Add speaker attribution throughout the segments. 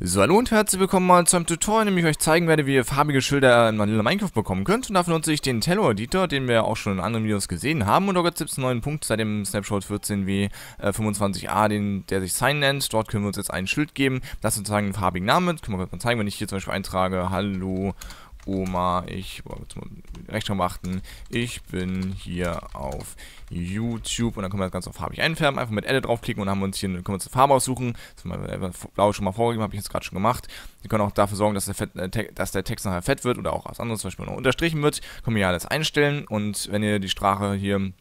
Speaker 1: So, hallo und herzlich willkommen mal zu einem Tutorial, in dem ich euch zeigen werde, wie ihr farbige Schilder in Vanilla Minecraft bekommen könnt. Und dafür nutze ich den Tello Editor, den wir auch schon in anderen Videos gesehen haben. Und da gibt es einen neuen Punkt seit dem Snapshot 14W25a, äh, den, der sich Sign nennt. Dort können wir uns jetzt ein Schild geben. Das sozusagen einen farbigen Namen. Können wir mal zeigen, wenn ich hier zum Beispiel eintrage, hallo Oma. Ich recht achten. Ich bin hier auf YouTube und dann können wir das Ganze auf farbig einfärben. Einfach mit Edit draufklicken und haben uns hier, können wir uns eine Farbe aussuchen. Das haben blau schon mal vorgegeben, habe ich jetzt gerade schon gemacht. Wir können auch dafür sorgen, dass der, Fett, äh, dass der, Text nachher fett wird oder auch was anderes, zum Beispiel noch unterstrichen wird. Können wir hier alles einstellen und wenn ihr die Sprache hier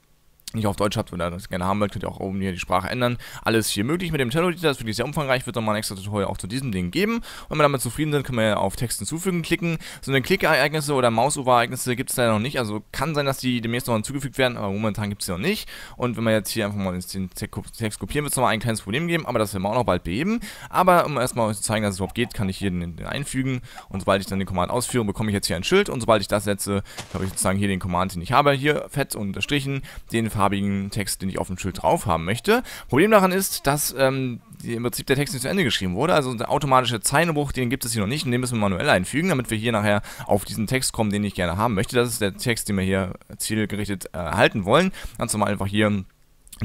Speaker 1: nicht auf Deutsch habt, wenn ihr das gerne haben wollt, könnt ihr auch oben hier die Sprache ändern. Alles hier möglich mit dem Cello-Editor, ist wirklich sehr umfangreich, wird nochmal ein extra Tutorial auch zu diesem Ding geben. Und wenn wir damit zufrieden sind, können wir auf Text hinzufügen klicken. So eine Klickereignisse oder maus ereignisse gibt es da noch nicht, also kann sein, dass die demnächst noch hinzugefügt werden, aber momentan gibt es sie noch nicht. Und wenn wir jetzt hier einfach mal den Text kopieren, wird es nochmal ein kleines Problem geben, aber das werden wir auch noch bald beheben. Aber um erstmal euch zu zeigen, dass es überhaupt geht, kann ich hier den, den einfügen und sobald ich dann den Command ausführe, bekomme ich jetzt hier ein Schild und sobald ich das setze, habe ich sozusagen hier den Command, den ich habe, hier fett unterstrichen, den Farbe farbigen Text, den ich auf dem Schild drauf haben möchte. Problem daran ist, dass ähm, im Prinzip der Text nicht zu Ende geschrieben wurde. Also der automatische Zeilenbruch, den gibt es hier noch nicht und den müssen wir manuell einfügen, damit wir hier nachher auf diesen Text kommen, den ich gerne haben möchte. Das ist der Text, den wir hier zielgerichtet erhalten äh, wollen. Ganz normal einfach hier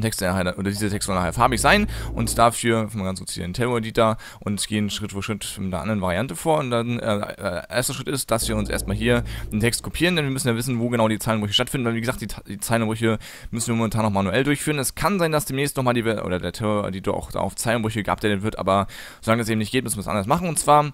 Speaker 1: Texteinheit oder dieser Text soll nachher farbig sein und dafür mal ganz kurz hier den Tailwind Editor und gehen Schritt für Schritt mit einer anderen Variante vor und dann äh, äh, erster Schritt ist, dass wir uns erstmal hier den Text kopieren, denn wir müssen ja wissen, wo genau die Zeilenbrüche stattfinden, weil wie gesagt, die, die Zeilenbrüche müssen wir momentan noch manuell durchführen. Es kann sein, dass demnächst nochmal die oder der Terror Editor auch auf Zeilenbrüche geupdatet wird, aber solange das eben nicht geht, müssen wir es anders machen und zwar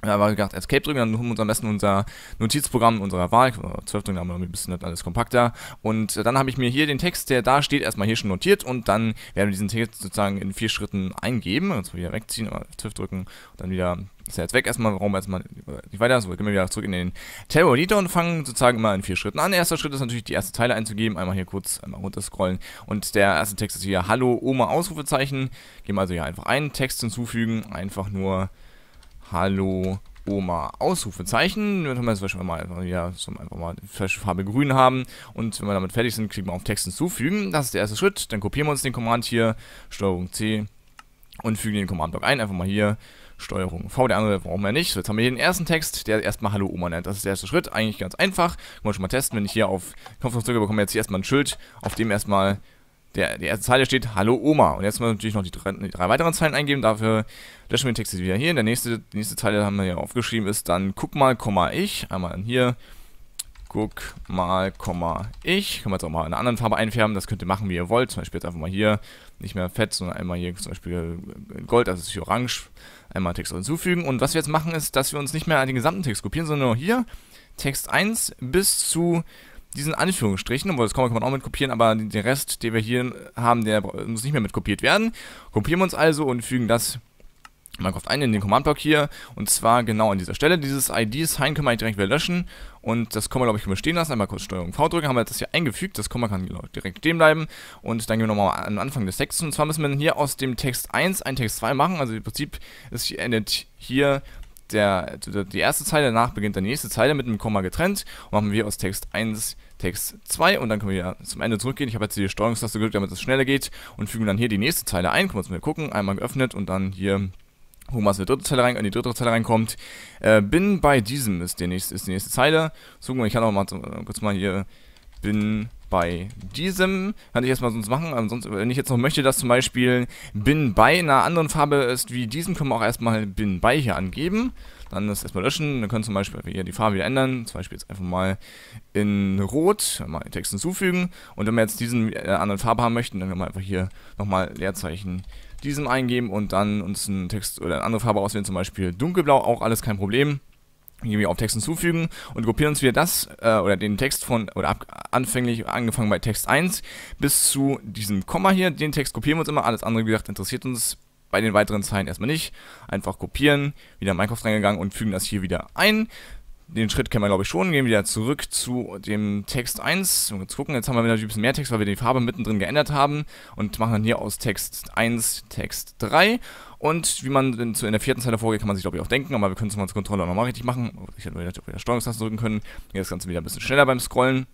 Speaker 1: da haben wir gedacht, Escape drücken, dann haben wir uns am besten unser Notizprogramm unserer Wahl, 12 drücken, haben wir ein bisschen alles kompakter. Und dann habe ich mir hier den Text, der da steht, erstmal hier schon notiert und dann werden wir diesen Text sozusagen in vier Schritten eingeben. Jetzt also wieder wegziehen, 12 drücken und dann wieder ist er jetzt weg erstmal, warum erstmal nicht weiter, so gehen wir wieder zurück in den Terror Editor und fangen sozusagen immer in vier Schritten an. Erster Schritt ist natürlich die erste Zeile einzugeben, einmal hier kurz einmal runterscrollen und der erste Text ist hier Hallo Oma Ausrufezeichen. Geben also hier einfach einen Text hinzufügen, einfach nur Hallo Oma Ausrufezeichen. Dann haben wir jetzt schon mal einfach wieder, einfach mal frische Farbe grün haben. Und wenn wir damit fertig sind, klicken wir auf Text hinzufügen. Das ist der erste Schritt. Dann kopieren wir uns den Command hier, Steuerung C und fügen den Command-Block ein. Einfach mal hier Steuerung V, der andere brauchen wir nicht. So, jetzt haben wir hier den ersten Text, der erstmal Hallo Oma nennt. Das ist der erste Schritt, eigentlich ganz einfach. Können wir schon mal testen, wenn ich hier auf Knopfdruck drücke, bekommen wir jetzt hier erstmal ein Schild, auf dem erstmal der, die erste Zeile steht Hallo Oma. Und jetzt müssen wir natürlich noch die drei, die drei weiteren Zeilen eingeben. Dafür löschen wir den Text wieder hier. In der nächste, die nächste Zeile haben wir ja aufgeschrieben, ist dann Guck mal, Komma ich. Einmal hier. Guck mal, Komma ich. Können wir jetzt auch mal in einer anderen Farbe einfärben. Das könnt ihr machen, wie ihr wollt. Zum Beispiel jetzt einfach mal hier nicht mehr fett, sondern einmal hier zum Beispiel Gold, also ist hier orange. Einmal Text hinzufügen. Und was wir jetzt machen, ist, dass wir uns nicht mehr den gesamten Text kopieren, sondern nur hier Text 1 bis zu diesen Anführungsstrichen, obwohl das Komma kann man auch mit kopieren, aber den Rest, den wir hier haben, der muss nicht mehr mit kopiert werden. Kopieren wir uns also und fügen das Minecraft ein in den Command-Block hier und zwar genau an dieser Stelle. Dieses ID-Sign können wir direkt wieder löschen und das Komma, glaube ich, können wir stehen lassen. Einmal kurz STRG V drücken, haben wir das hier eingefügt. Das Komma kann direkt stehen bleiben und dann gehen wir nochmal an den Anfang des Textes. Und zwar müssen wir hier aus dem Text 1 einen Text 2 machen. Also im Prinzip ist hier, endet hier der, die erste Zeile, danach beginnt dann die nächste Zeile mit einem Komma getrennt und machen wir aus Text 1 Text 2 und dann können wir zum Ende zurückgehen. Ich habe jetzt die Steuerungstaste gedrückt, damit es schneller geht und fügen dann hier die nächste Zeile ein. Können wir uns mal gucken, einmal geöffnet und dann hier gucken, was in die dritte Zeile, rein, äh, die dritte Zeile reinkommt. Äh, bin bei diesem ist, der nächste, ist die nächste Zeile. So, ich kann auch mal äh, kurz mal hier bin bei diesem. Kann ich erstmal sonst machen. Ansonsten, wenn ich jetzt noch möchte, dass zum Beispiel bin bei einer anderen Farbe ist wie diesem, können wir auch erstmal bin bei hier angeben. Dann das erstmal löschen. Dann können zum Beispiel hier die Farbe wieder ändern. Zum Beispiel jetzt einfach mal in Rot. Mal den Text hinzufügen. Und wenn wir jetzt diesen äh, anderen Farbe haben möchten, dann können wir einfach hier nochmal Leerzeichen diesem eingeben und dann uns einen Text oder eine andere Farbe auswählen. Zum Beispiel dunkelblau. Auch alles kein Problem irgendwie auf Text hinzufügen und kopieren uns wieder das äh, oder den Text von oder ab, anfänglich angefangen bei Text 1 bis zu diesem Komma hier, den Text kopieren wir uns immer, alles andere wie gesagt interessiert uns bei den weiteren Zeilen erstmal nicht, einfach kopieren, wieder in Minecraft reingegangen und fügen das hier wieder ein. Den Schritt kennen wir glaube ich schon, gehen wieder zurück zu dem Text 1 und jetzt gucken, jetzt haben wir wieder ein bisschen mehr Text, weil wir die Farbe mittendrin geändert haben und machen dann hier aus Text 1 Text 3 und wie man in, in der vierten Zeile vorgeht, kann man sich, glaube ich, auch denken, aber wir können es mal als Controller nochmal richtig machen. Ich hätte wieder Steuerungstaste drücken können. Jetzt das Ganze wieder ein bisschen schneller beim Scrollen.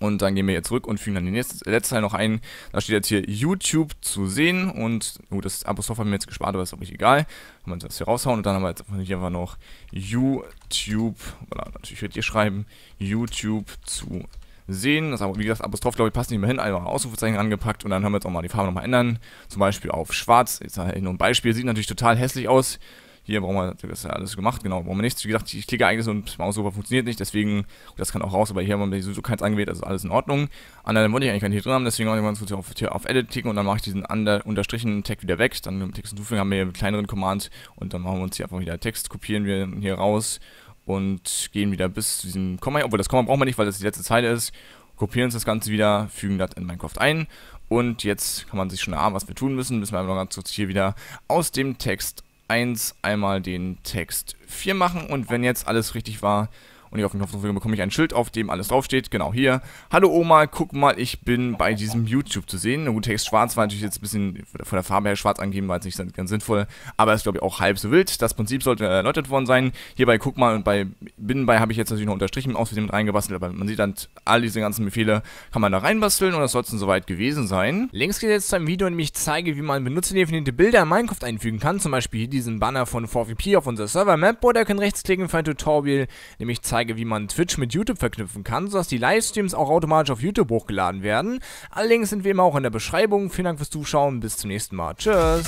Speaker 1: Und dann gehen wir jetzt zurück und fügen dann die nächste, äh, letzte Teil noch ein. Da steht jetzt hier YouTube zu sehen und oh, das Apostroph haben wir jetzt gespart, aber ist glaube ich egal. Kann man das hier raushauen und dann haben wir jetzt hier einfach noch YouTube, voilà, natürlich wird hier schreiben, YouTube zu sehen. Das, wie gesagt, Apostroph, glaube ich, passt nicht mehr hin. Einfach Ausrufezeichen angepackt und dann haben wir jetzt auch mal die Farbe nochmal ändern. Zum Beispiel auf schwarz. Jetzt halt nur ein Beispiel. Sieht natürlich total hässlich aus. Hier brauchen wir das ja alles gemacht, genau, brauchen wir nichts. Wie gesagt, ich klicke eigentlich so und Mausover funktioniert nicht, deswegen, das kann auch raus, aber hier haben wir sowieso keins angewählt, also alles in Ordnung. Anderen wollte ich eigentlich gar nicht hier drin haben, deswegen wollte ich kurz auf, hier auf Edit klicken und dann mache ich diesen under, unterstrichenen Tag wieder weg. Dann mit Text hinzufügen haben wir hier einen kleineren Command und dann machen wir uns hier einfach wieder Text, kopieren wir hier raus und gehen wieder bis zu diesem Komma, obwohl das Komma brauchen wir nicht, weil das die letzte Zeile ist, kopieren uns das Ganze wieder, fügen das in Minecraft ein und jetzt kann man sich schon erahnen, was wir tun müssen, müssen wir einfach noch ganz kurz hier wieder aus dem Text 1 einmal den Text 4 machen und wenn jetzt alles richtig war, und hier auf den Hoffnungswürgen bekomme ich ein Schild, auf dem alles draufsteht. Genau hier. Hallo Oma, guck mal, ich bin bei diesem YouTube zu sehen. Na gut, Text schwarz war natürlich jetzt ein bisschen von der Farbe her schwarz angeben, war jetzt nicht ganz sinnvoll. Aber ist, glaube ich, auch halb so wild. Das Prinzip sollte erläutert worden sein. Hier bei guck mal und bei bin bei habe ich jetzt natürlich noch unterstrichen, aus mit reingebastelt. Aber man sieht dann, all diese ganzen Befehle kann man da reinbasteln und das soll es dann soweit gewesen sein. Links geht jetzt zu einem Video, in dem ich zeige, wie man benutzerdefinierte Bilder in Minecraft einfügen kann. Zum Beispiel hier diesen Banner von 4VP auf unserer Server-Map. Oder ihr könnt rechtsklicken für ein Tutorial, nämlich zeige, zeige, wie man Twitch mit YouTube verknüpfen kann, sodass die Livestreams auch automatisch auf YouTube hochgeladen werden. Alle Links sind wie immer auch in der Beschreibung. Vielen Dank fürs Zuschauen, bis zum nächsten Mal. Tschüss!